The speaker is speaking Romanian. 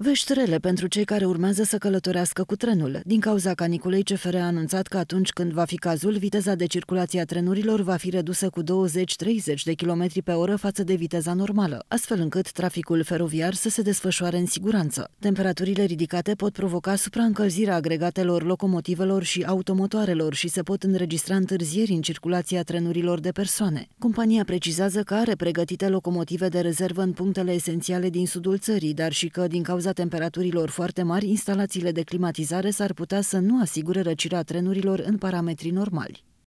Vești rele pentru cei care urmează să călătorească cu trenul. Din cauza caniculei, CFR a anunțat că atunci când va fi cazul, viteza de circulație a trenurilor va fi redusă cu 20-30 de km pe oră față de viteza normală, astfel încât traficul feroviar să se desfășoare în siguranță. Temperaturile ridicate pot provoca supraîncălzirea agregatelor locomotivelor și automotoarelor și se pot înregistra întârzieri în circulația trenurilor de persoane. Compania precizează că are pregătite locomotive de rezervă în punctele esențiale din sudul țării, dar și că, din cauza cauza temperaturilor foarte mari, instalațiile de climatizare s-ar putea să nu asigure răcirea trenurilor în parametri normali.